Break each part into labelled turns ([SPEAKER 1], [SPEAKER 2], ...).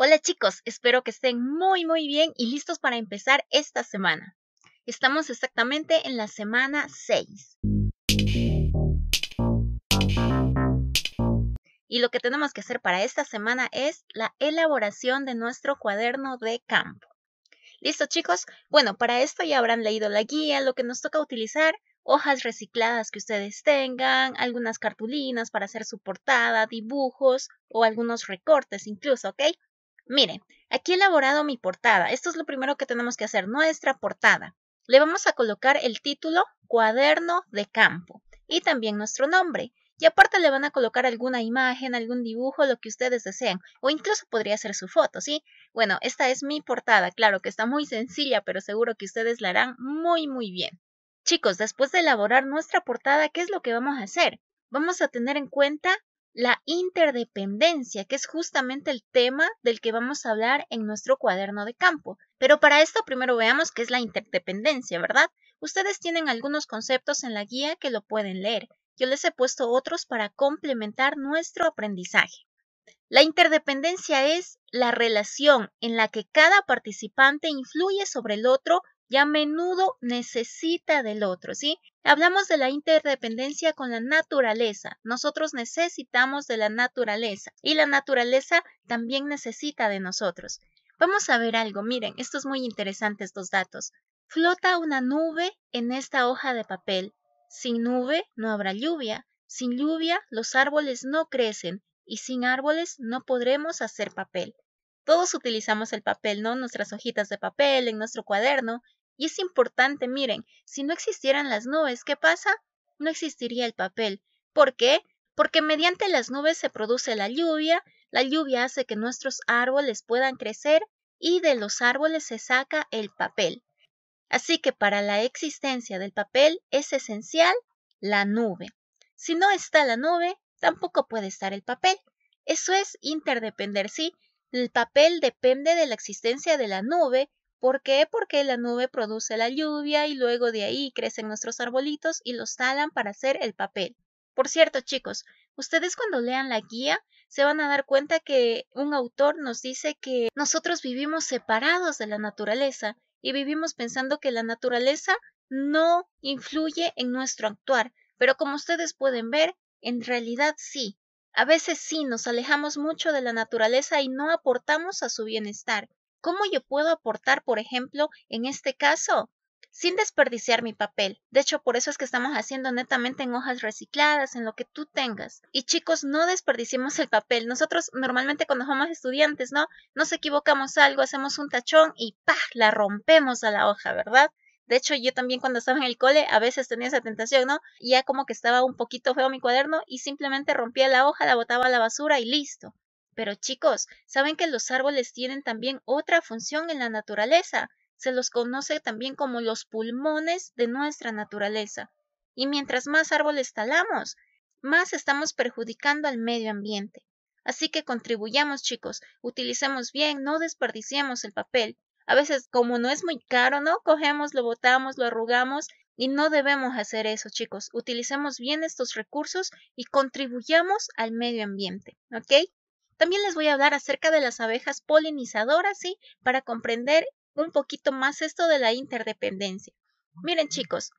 [SPEAKER 1] Hola chicos, espero que estén muy muy bien y listos para empezar esta semana. Estamos exactamente en la semana 6. Y lo que tenemos que hacer para esta semana es la elaboración de nuestro cuaderno de campo. ¿Listo chicos? Bueno, para esto ya habrán leído la guía, lo que nos toca utilizar, hojas recicladas que ustedes tengan, algunas cartulinas para hacer su portada, dibujos o algunos recortes incluso, ¿ok? Miren, aquí he elaborado mi portada. Esto es lo primero que tenemos que hacer, nuestra portada. Le vamos a colocar el título Cuaderno de Campo y también nuestro nombre. Y aparte le van a colocar alguna imagen, algún dibujo, lo que ustedes desean. O incluso podría ser su foto, ¿sí? Bueno, esta es mi portada. Claro que está muy sencilla, pero seguro que ustedes la harán muy, muy bien. Chicos, después de elaborar nuestra portada, ¿qué es lo que vamos a hacer? Vamos a tener en cuenta la interdependencia, que es justamente el tema del que vamos a hablar en nuestro cuaderno de campo. Pero para esto primero veamos qué es la interdependencia, ¿verdad? Ustedes tienen algunos conceptos en la guía que lo pueden leer. Yo les he puesto otros para complementar nuestro aprendizaje. La interdependencia es la relación en la que cada participante influye sobre el otro y a menudo necesita del otro, ¿sí? Hablamos de la interdependencia con la naturaleza. Nosotros necesitamos de la naturaleza y la naturaleza también necesita de nosotros. Vamos a ver algo, miren, esto es muy interesante estos datos. Flota una nube en esta hoja de papel. Sin nube no habrá lluvia, sin lluvia los árboles no crecen y sin árboles no podremos hacer papel. Todos utilizamos el papel, ¿no? Nuestras hojitas de papel, en nuestro cuaderno, y es importante, miren, si no existieran las nubes, ¿qué pasa? No existiría el papel. ¿Por qué? Porque mediante las nubes se produce la lluvia, la lluvia hace que nuestros árboles puedan crecer y de los árboles se saca el papel. Así que para la existencia del papel es esencial la nube. Si no está la nube, tampoco puede estar el papel. Eso es interdepender, ¿sí? El papel depende de la existencia de la nube ¿Por qué? Porque la nube produce la lluvia y luego de ahí crecen nuestros arbolitos y los talan para hacer el papel. Por cierto, chicos, ustedes cuando lean la guía se van a dar cuenta que un autor nos dice que nosotros vivimos separados de la naturaleza y vivimos pensando que la naturaleza no influye en nuestro actuar, pero como ustedes pueden ver, en realidad sí. A veces sí nos alejamos mucho de la naturaleza y no aportamos a su bienestar. ¿Cómo yo puedo aportar, por ejemplo, en este caso? sin desperdiciar mi papel. De hecho, por eso es que estamos haciendo netamente en hojas recicladas, en lo que tú tengas. Y chicos, no desperdiciemos el papel. Nosotros normalmente cuando somos estudiantes, ¿no? Nos equivocamos algo, hacemos un tachón y ¡pah! La rompemos a la hoja, ¿verdad? De hecho, yo también cuando estaba en el cole a veces tenía esa tentación, ¿no? Ya como que estaba un poquito feo mi cuaderno y simplemente rompía la hoja, la botaba a la basura y listo. Pero chicos, ¿saben que los árboles tienen también otra función en la naturaleza? Se los conoce también como los pulmones de nuestra naturaleza. Y mientras más árboles talamos, más estamos perjudicando al medio ambiente. Así que contribuyamos, chicos, utilicemos bien, no desperdiciemos el papel. A veces, como no es muy caro, ¿no? Cogemos, lo botamos, lo arrugamos y no debemos hacer eso, chicos. Utilicemos bien estos recursos y contribuyamos al medio ambiente, ¿ok? También les voy a hablar acerca de las abejas polinizadoras, ¿sí? Para comprender un poquito más esto de la interdependencia. Miren chicos,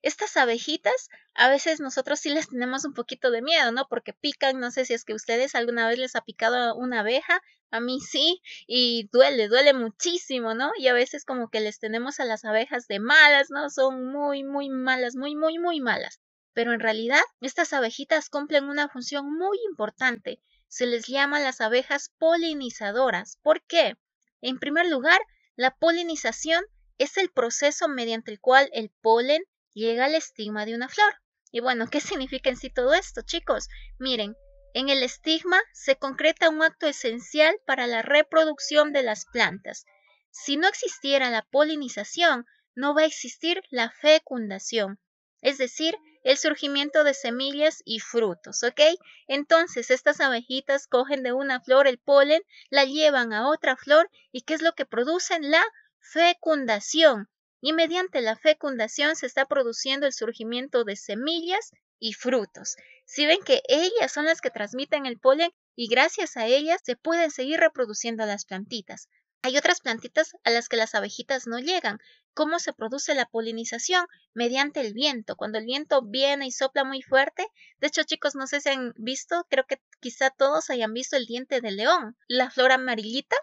[SPEAKER 1] estas abejitas a veces nosotros sí les tenemos un poquito de miedo, ¿no? Porque pican, no sé si es que ustedes alguna vez les ha picado una abeja, a mí sí, y duele, duele muchísimo, ¿no? Y a veces como que les tenemos a las abejas de malas, ¿no? Son muy, muy malas, muy, muy, muy malas. Pero en realidad estas abejitas cumplen una función muy importante se les llama las abejas polinizadoras. ¿Por qué? En primer lugar, la polinización es el proceso mediante el cual el polen llega al estigma de una flor. Y bueno, ¿qué significa en sí todo esto, chicos? Miren, en el estigma se concreta un acto esencial para la reproducción de las plantas. Si no existiera la polinización, no va a existir la fecundación, es decir, el surgimiento de semillas y frutos, ¿ok? Entonces estas abejitas cogen de una flor el polen, la llevan a otra flor y ¿qué es lo que producen? La fecundación. Y mediante la fecundación se está produciendo el surgimiento de semillas y frutos. Si ven que ellas son las que transmiten el polen y gracias a ellas se pueden seguir reproduciendo las plantitas. Hay otras plantitas a las que las abejitas no llegan. ¿Cómo se produce la polinización? Mediante el viento. Cuando el viento viene y sopla muy fuerte, de hecho chicos, no sé si han visto, creo que quizá todos hayan visto el diente de león, la flor amarillita.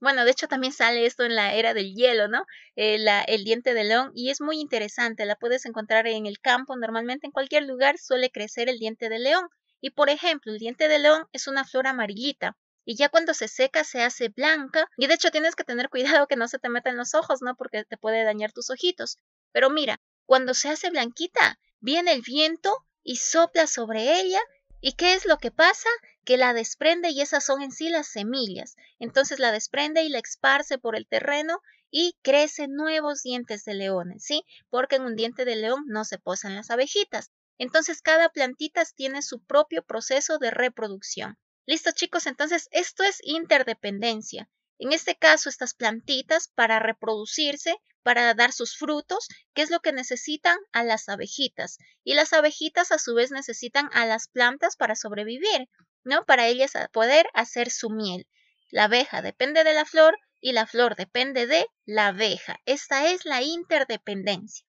[SPEAKER 1] Bueno, de hecho también sale esto en la era del hielo, ¿no? Eh, el diente de león y es muy interesante, la puedes encontrar en el campo, normalmente en cualquier lugar suele crecer el diente de león. Y por ejemplo, el diente de león es una flor amarillita y ya cuando se seca se hace blanca y de hecho tienes que tener cuidado que no se te metan los ojos, ¿no? Porque te puede dañar tus ojitos. Pero mira, cuando se hace blanquita, viene el viento y sopla sobre ella y ¿qué es lo que pasa? Que la desprende y esas son en sí las semillas. Entonces la desprende y la esparce por el terreno y crece nuevos dientes de leones, ¿sí? Porque en un diente de león no se posan las abejitas. Entonces cada plantita tiene su propio proceso de reproducción. Listo chicos, entonces esto es interdependencia. En este caso, estas plantitas para reproducirse, para dar sus frutos, que es lo que necesitan a las abejitas. Y las abejitas a su vez necesitan a las plantas para sobrevivir, ¿no? Para ellas poder hacer su miel. La abeja depende de la flor y la flor depende de la abeja. Esta es la interdependencia.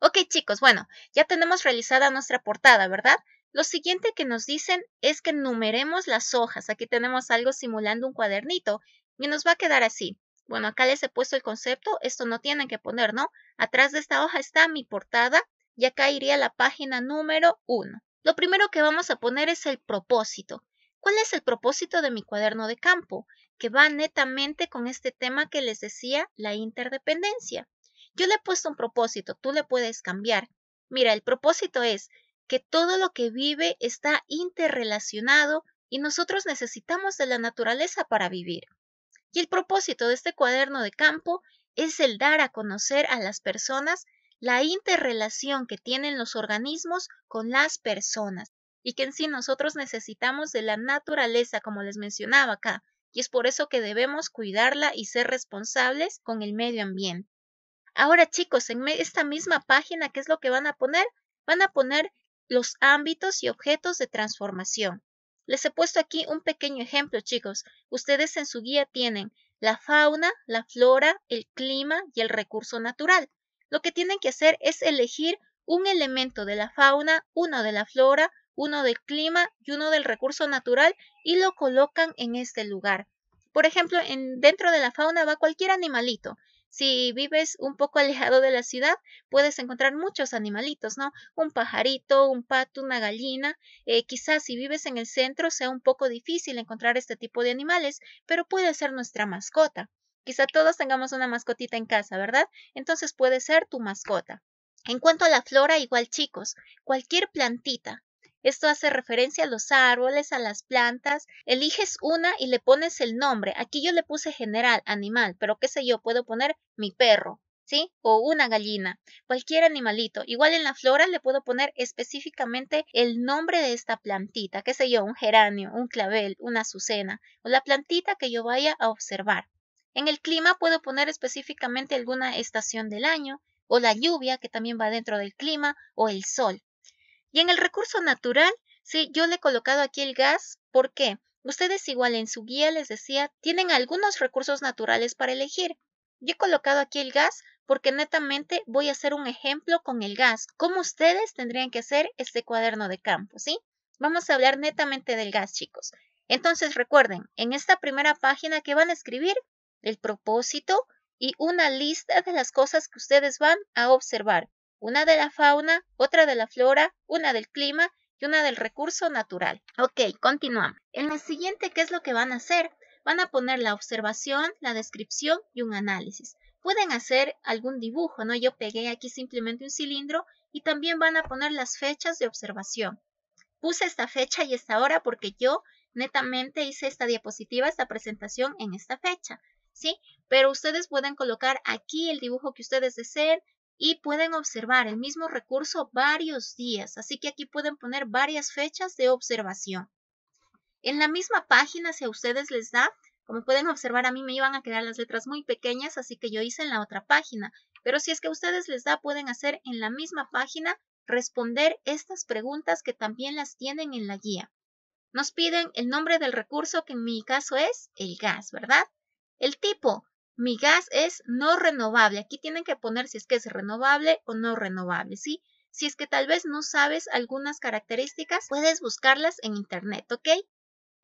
[SPEAKER 1] Ok chicos, bueno, ya tenemos realizada nuestra portada, ¿verdad? Lo siguiente que nos dicen es que numeremos las hojas. Aquí tenemos algo simulando un cuadernito y nos va a quedar así. Bueno, acá les he puesto el concepto, esto no tienen que poner, ¿no? Atrás de esta hoja está mi portada y acá iría la página número 1. Lo primero que vamos a poner es el propósito. ¿Cuál es el propósito de mi cuaderno de campo? Que va netamente con este tema que les decía, la interdependencia. Yo le he puesto un propósito, tú le puedes cambiar. Mira, el propósito es que todo lo que vive está interrelacionado y nosotros necesitamos de la naturaleza para vivir. Y el propósito de este cuaderno de campo es el dar a conocer a las personas la interrelación que tienen los organismos con las personas y que en sí nosotros necesitamos de la naturaleza, como les mencionaba acá, y es por eso que debemos cuidarla y ser responsables con el medio ambiente. Ahora chicos, en esta misma página, ¿qué es lo que van a poner? Van a poner los ámbitos y objetos de transformación. Les he puesto aquí un pequeño ejemplo, chicos. Ustedes en su guía tienen la fauna, la flora, el clima y el recurso natural. Lo que tienen que hacer es elegir un elemento de la fauna, uno de la flora, uno del clima y uno del recurso natural y lo colocan en este lugar. Por ejemplo, en, dentro de la fauna va cualquier animalito. Si vives un poco alejado de la ciudad, puedes encontrar muchos animalitos, ¿no? Un pajarito, un pato, una gallina. Eh, quizás si vives en el centro sea un poco difícil encontrar este tipo de animales, pero puede ser nuestra mascota. Quizá todos tengamos una mascotita en casa, ¿verdad? Entonces puede ser tu mascota. En cuanto a la flora, igual chicos, cualquier plantita, esto hace referencia a los árboles, a las plantas. Eliges una y le pones el nombre. Aquí yo le puse general, animal, pero qué sé yo, puedo poner mi perro, ¿sí? O una gallina, cualquier animalito. Igual en la flora le puedo poner específicamente el nombre de esta plantita, qué sé yo, un geranio, un clavel, una azucena, o la plantita que yo vaya a observar. En el clima puedo poner específicamente alguna estación del año, o la lluvia que también va dentro del clima, o el sol. Y en el recurso natural, sí, yo le he colocado aquí el gas. ¿Por qué? Ustedes igual en su guía les decía, tienen algunos recursos naturales para elegir. Yo he colocado aquí el gas porque netamente voy a hacer un ejemplo con el gas, como ustedes tendrían que hacer este cuaderno de campo, ¿sí? Vamos a hablar netamente del gas, chicos. Entonces recuerden, en esta primera página que van a escribir el propósito y una lista de las cosas que ustedes van a observar una de la fauna, otra de la flora, una del clima y una del recurso natural. Ok, continuamos. En la siguiente, ¿qué es lo que van a hacer? Van a poner la observación, la descripción y un análisis. Pueden hacer algún dibujo, ¿no? Yo pegué aquí simplemente un cilindro y también van a poner las fechas de observación. Puse esta fecha y esta hora porque yo netamente hice esta diapositiva, esta presentación en esta fecha, ¿sí? Pero ustedes pueden colocar aquí el dibujo que ustedes deseen, y pueden observar el mismo recurso varios días, así que aquí pueden poner varias fechas de observación. En la misma página, si a ustedes les da, como pueden observar, a mí me iban a quedar las letras muy pequeñas, así que yo hice en la otra página. Pero si es que a ustedes les da, pueden hacer en la misma página responder estas preguntas que también las tienen en la guía. Nos piden el nombre del recurso, que en mi caso es el gas, ¿verdad? El tipo, mi gas es no renovable. Aquí tienen que poner si es que es renovable o no renovable, ¿sí? Si es que tal vez no sabes algunas características, puedes buscarlas en internet, ¿ok?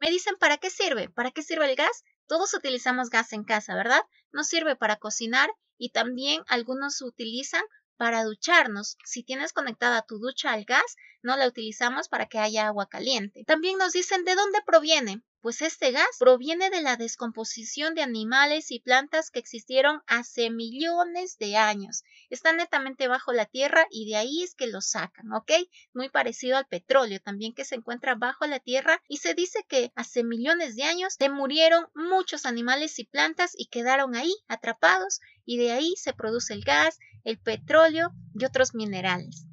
[SPEAKER 1] Me dicen, ¿para qué sirve? ¿Para qué sirve el gas? Todos utilizamos gas en casa, ¿verdad? Nos sirve para cocinar y también algunos utilizan para ducharnos, si tienes conectada tu ducha al gas, no la utilizamos para que haya agua caliente. También nos dicen de dónde proviene. Pues este gas proviene de la descomposición de animales y plantas que existieron hace millones de años. Está netamente bajo la tierra y de ahí es que lo sacan, ¿ok? Muy parecido al petróleo también que se encuentra bajo la tierra y se dice que hace millones de años se murieron muchos animales y plantas y quedaron ahí atrapados y de ahí se produce el gas, el petróleo y otros minerales.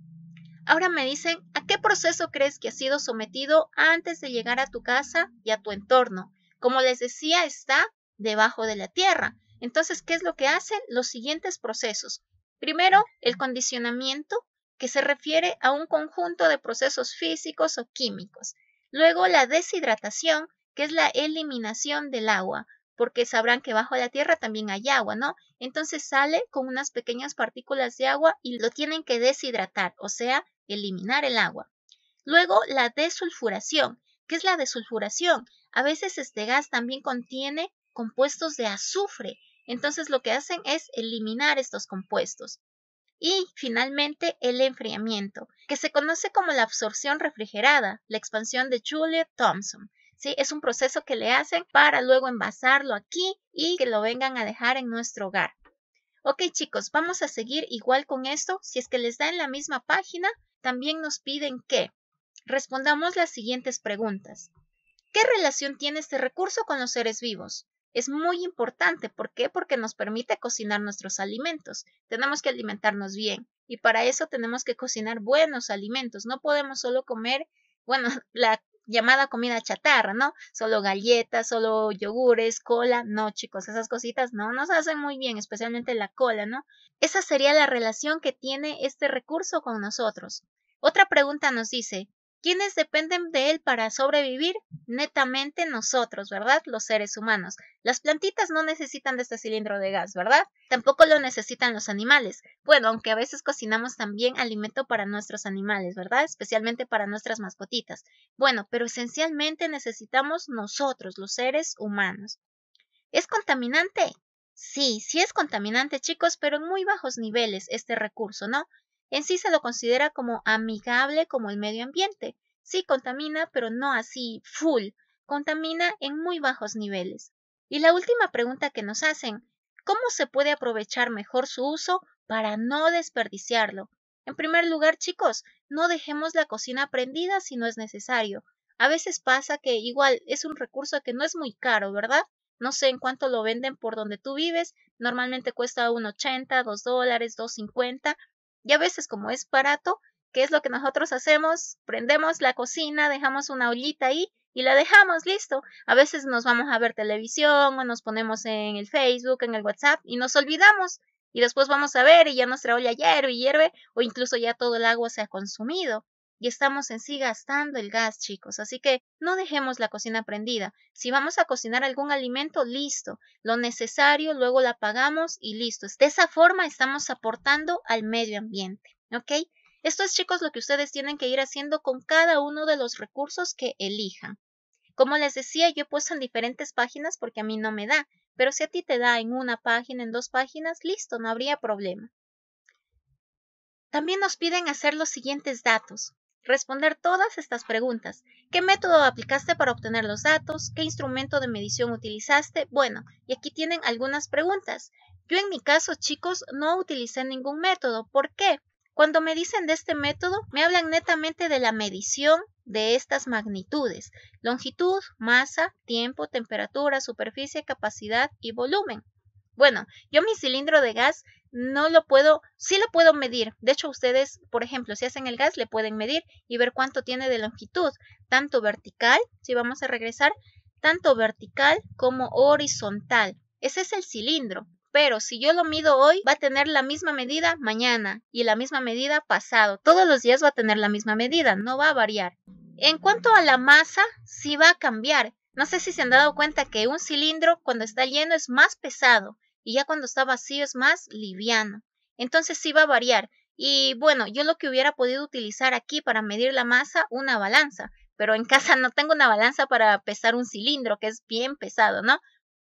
[SPEAKER 1] Ahora me dicen, ¿a qué proceso crees que has sido sometido antes de llegar a tu casa y a tu entorno? Como les decía, está debajo de la tierra. Entonces, ¿qué es lo que hacen? Los siguientes procesos. Primero, el condicionamiento, que se refiere a un conjunto de procesos físicos o químicos. Luego, la deshidratación, que es la eliminación del agua porque sabrán que bajo la tierra también hay agua, ¿no? Entonces sale con unas pequeñas partículas de agua y lo tienen que deshidratar, o sea, eliminar el agua. Luego, la desulfuración. ¿Qué es la desulfuración? A veces este gas también contiene compuestos de azufre, entonces lo que hacen es eliminar estos compuestos. Y finalmente el enfriamiento, que se conoce como la absorción refrigerada, la expansión de Juliet Thompson. ¿sí? Es un proceso que le hacen para luego envasarlo aquí y que lo vengan a dejar en nuestro hogar. Ok chicos, vamos a seguir igual con esto. Si es que les da en la misma página, también nos piden que respondamos las siguientes preguntas. ¿Qué relación tiene este recurso con los seres vivos? Es muy importante. ¿Por qué? Porque nos permite cocinar nuestros alimentos. Tenemos que alimentarnos bien. Y para eso tenemos que cocinar buenos alimentos. No podemos solo comer, bueno, la llamada comida chatarra, ¿no? Solo galletas, solo yogures, cola, no chicos, esas cositas no nos hacen muy bien, especialmente la cola, ¿no? Esa sería la relación que tiene este recurso con nosotros. Otra pregunta nos dice, ¿Quiénes dependen de él para sobrevivir? Netamente nosotros, ¿verdad? Los seres humanos. Las plantitas no necesitan de este cilindro de gas, ¿verdad? Tampoco lo necesitan los animales. Bueno, aunque a veces cocinamos también alimento para nuestros animales, ¿verdad? Especialmente para nuestras mascotitas. Bueno, pero esencialmente necesitamos nosotros, los seres humanos. ¿Es contaminante? Sí, sí es contaminante, chicos, pero en muy bajos niveles este recurso, ¿no? En sí se lo considera como amigable como el medio ambiente. Sí contamina, pero no así full. Contamina en muy bajos niveles. Y la última pregunta que nos hacen, ¿cómo se puede aprovechar mejor su uso para no desperdiciarlo? En primer lugar, chicos, no dejemos la cocina prendida si no es necesario. A veces pasa que igual es un recurso que no es muy caro, ¿verdad? No sé en cuánto lo venden por donde tú vives, normalmente cuesta 1,80, 2 dólares, 2,50, y a veces como es barato, ¿qué es lo que nosotros hacemos? Prendemos la cocina, dejamos una ollita ahí y la dejamos, listo. A veces nos vamos a ver televisión o nos ponemos en el Facebook, en el WhatsApp y nos olvidamos. Y después vamos a ver y ya nuestra olla hierve y hierve o incluso ya todo el agua se ha consumido y estamos en sí gastando el gas, chicos. Así que no dejemos la cocina prendida. Si vamos a cocinar algún alimento, listo. Lo necesario, luego la apagamos y listo. De esa forma estamos aportando al medio ambiente. ¿Ok? Esto es, chicos, lo que ustedes tienen que ir haciendo con cada uno de los recursos que elijan. Como les decía, yo he puesto en diferentes páginas porque a mí no me da, pero si a ti te da en una página, en dos páginas, listo, no habría problema. También nos piden hacer los siguientes datos. Responder todas estas preguntas. ¿Qué método aplicaste para obtener los datos? ¿Qué instrumento de medición utilizaste? Bueno, y aquí tienen algunas preguntas. Yo en mi caso, chicos, no utilicé ningún método. ¿Por qué? Cuando me dicen de este método, me hablan netamente de la medición de estas magnitudes, longitud, masa, tiempo, temperatura, superficie, capacidad y volumen. Bueno, yo mi cilindro de gas no lo puedo, sí lo puedo medir. De hecho, ustedes, por ejemplo, si hacen el gas, le pueden medir y ver cuánto tiene de longitud, tanto vertical, si vamos a regresar, tanto vertical como horizontal. Ese es el cilindro. Pero si yo lo mido hoy, va a tener la misma medida mañana y la misma medida pasado. Todos los días va a tener la misma medida, no va a variar. En cuanto a la masa, sí va a cambiar. No sé si se han dado cuenta que un cilindro cuando está lleno es más pesado y ya cuando está vacío es más liviano. Entonces sí va a variar. Y bueno, yo lo que hubiera podido utilizar aquí para medir la masa, una balanza, pero en casa no tengo una balanza para pesar un cilindro, que es bien pesado, ¿no?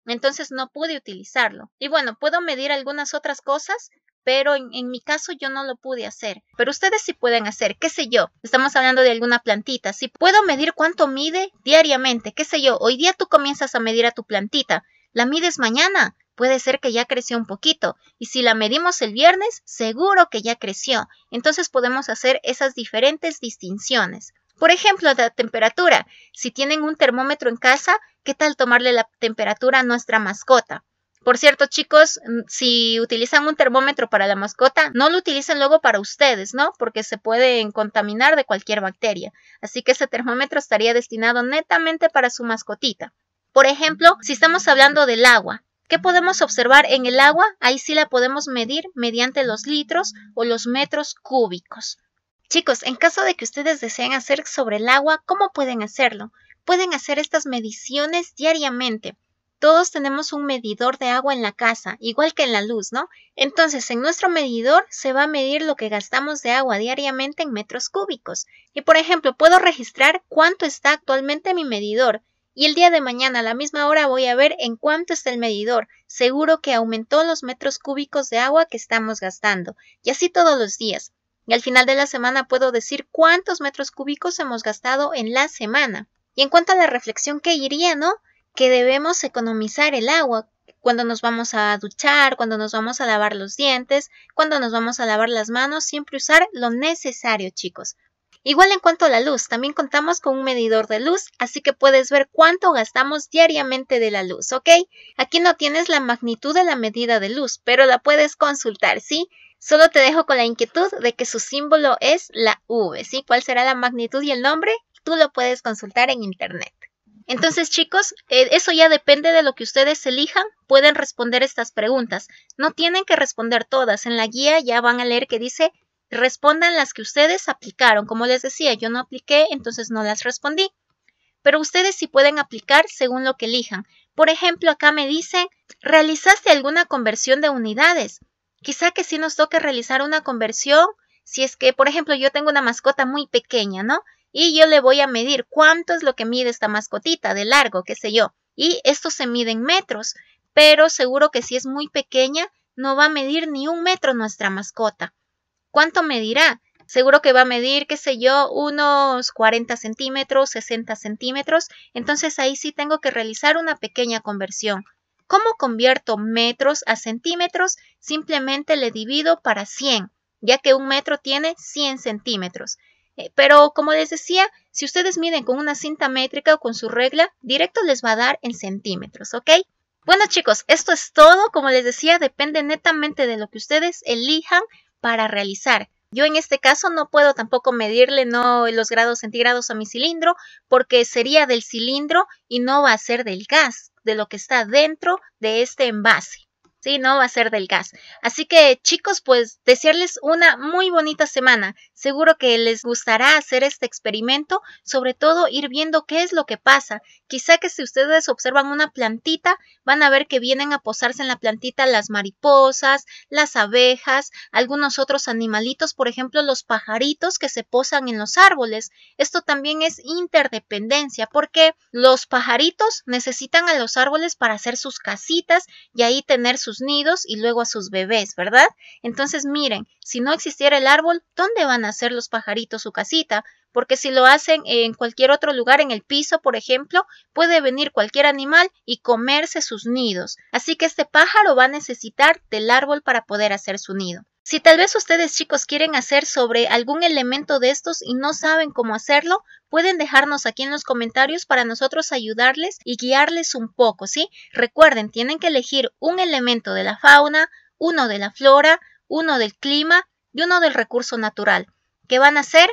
[SPEAKER 1] Entonces no pude utilizarlo. Y bueno, puedo medir algunas otras cosas, pero en, mi caso yo no lo pude hacer. Pero ustedes sí pueden hacer, qué sé yo, estamos hablando de alguna plantita, si puedo medir cuánto mide diariamente, qué sé yo, hoy día tú comienzas a medir a tu plantita, la mides mañana, puede ser que ya creció un poquito y si la medimos el viernes, seguro que ya creció. Entonces podemos hacer esas diferentes distinciones. Por ejemplo, la temperatura. Si tienen un termómetro en casa, ¿qué tal tomarle la temperatura a nuestra mascota? Por cierto, chicos, mm, si utilizan un termómetro para la mascota, no lo utilicen luego para ustedes, ¿no? Porque se pueden contaminar de cualquier bacteria. Así que ese termómetro estaría destinado netamente para su mascotita. Por ejemplo, si estamos hablando del agua, ¿Qué podemos observar en el agua? Ahí sí la podemos medir mediante los litros o los metros cúbicos. Chicos, en caso de que ustedes deseen hacer sobre el agua, ¿cómo pueden hacerlo? Pueden hacer estas mediciones diariamente. Todos tenemos un medidor de agua en la casa, igual que en la luz, ¿no? Entonces, en nuestro medidor se va a medir lo que gastamos de agua diariamente en metros cúbicos. Y, por ejemplo, puedo registrar cuánto está actualmente mi medidor y el día de mañana a la misma hora voy a ver en cuánto está el medidor. Seguro que aumentó los metros cúbicos de agua que estamos gastando. Y así todos los días. Y al final de la semana puedo decir cuántos metros cúbicos hemos gastado en la semana. Y en cuanto a la reflexión que iría, ¿no? Que debemos economizar el agua cuando nos vamos a duchar, cuando nos vamos a lavar los dientes, cuando nos vamos a lavar las manos, siempre usar lo necesario, chicos. Igual en cuanto a la luz, también contamos con un medidor de luz, así que puedes ver cuánto gastamos diariamente de la luz, ¿ok? Aquí no tienes la magnitud de la medida de luz, pero la puedes consultar, ¿sí? Solo te dejo con la inquietud de que su símbolo es la V, ¿sí? ¿Cuál será la magnitud y el nombre? Tú lo puedes consultar en Internet. Entonces, chicos, eh, eso ya depende de lo que ustedes elijan, pueden responder estas preguntas. No tienen que responder todas. En la guía ya van a leer que dice respondan las que ustedes aplicaron. Como les decía, yo no apliqué, entonces no las respondí. Pero ustedes sí pueden aplicar según lo que elijan. Por ejemplo, acá me dicen, ¿realizaste alguna conversión de unidades? Quizá que sí nos toque realizar una conversión, si es que, por ejemplo, yo tengo una mascota muy pequeña, ¿no? Y yo le voy a medir cuánto es lo que mide esta mascotita de largo, qué sé yo. Y esto se mide en metros, pero seguro que si es muy pequeña, no va a medir ni un metro nuestra mascota. ¿Cuánto medirá? Seguro que va a medir, qué sé yo, unos 40 centímetros, 60 centímetros. Entonces ahí sí tengo que realizar una pequeña conversión. ¿Cómo convierto metros a centímetros? Simplemente le divido para 100, ya que un metro tiene 100 centímetros. Eh, pero como les decía, si ustedes miden con una cinta métrica o con su regla, directo les va a dar en centímetros, ¿ok? Bueno chicos, esto es todo. Como les decía, depende netamente de lo que ustedes elijan para realizar. Yo en este caso no puedo tampoco medirle no los grados centígrados a mi cilindro porque sería del cilindro y no va a ser del gas, de lo que está dentro de este envase. Sí, no va a ser del gas. Así que chicos, pues desearles una muy bonita semana. Seguro que les gustará hacer este experimento, sobre todo ir viendo qué es lo que pasa. Quizá que si ustedes observan una plantita, van a ver que vienen a posarse en la plantita las mariposas, las abejas, algunos otros animalitos, por ejemplo, los pajaritos que se posan en los árboles. Esto también es interdependencia, porque los pajaritos necesitan a los árboles para hacer sus casitas y ahí tener sus nidos y luego a sus bebés, ¿verdad? Entonces miren, si no existiera el árbol, ¿dónde van a hacer los pajaritos su casita? Porque si lo hacen en cualquier otro lugar, en el piso, por ejemplo, puede venir cualquier animal y comerse sus nidos. Así que este pájaro va a necesitar del árbol para poder hacer su nido. Si tal vez ustedes chicos quieren hacer sobre algún elemento de estos y no saben cómo hacerlo, pueden dejarnos aquí en los comentarios para nosotros ayudarles y guiarles un poco, ¿sí? Recuerden, tienen que elegir un elemento de la fauna, uno de la flora, uno del clima y uno del recurso natural. ¿Qué van a hacer?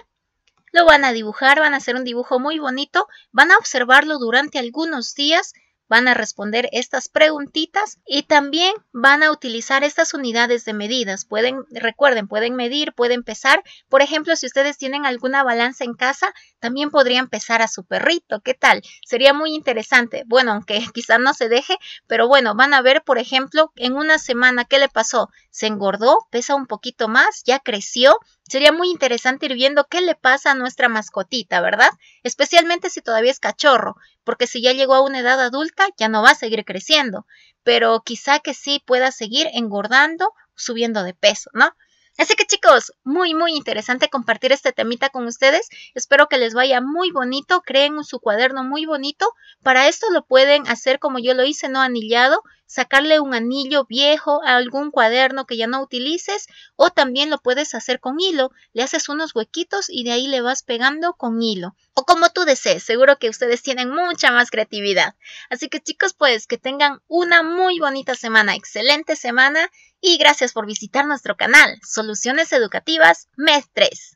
[SPEAKER 1] Lo van a dibujar, van a hacer un dibujo muy bonito, van a observarlo durante algunos días van a responder estas preguntitas y también van a utilizar estas unidades de medidas. Pueden, recuerden, pueden medir, pueden pesar. Por ejemplo, si ustedes tienen alguna balanza en casa, también podrían pesar a su perrito. ¿Qué tal? Sería muy interesante. Bueno, aunque quizás no se deje, pero bueno, van a ver, por ejemplo, en una semana qué le pasó se engordó, pesa un poquito más, ya creció. Sería muy interesante ir viendo qué le pasa a nuestra mascotita, ¿verdad? Especialmente si todavía es cachorro, porque si ya llegó a una edad adulta ya no va a seguir creciendo, pero quizá que sí pueda seguir engordando, subiendo de peso, ¿no? Así que chicos, muy muy interesante compartir este temita con ustedes. Espero que les vaya muy bonito, creen su cuaderno muy bonito. Para esto lo pueden hacer como yo lo hice, no anillado, sacarle un anillo viejo a algún cuaderno que ya no utilices o también lo puedes hacer con hilo, le haces unos huequitos y de ahí le vas pegando con hilo o como tú desees, seguro que ustedes tienen mucha más creatividad. Así que chicos, pues que tengan una muy bonita semana, excelente semana y gracias por visitar nuestro canal Soluciones Educativas Mes 3.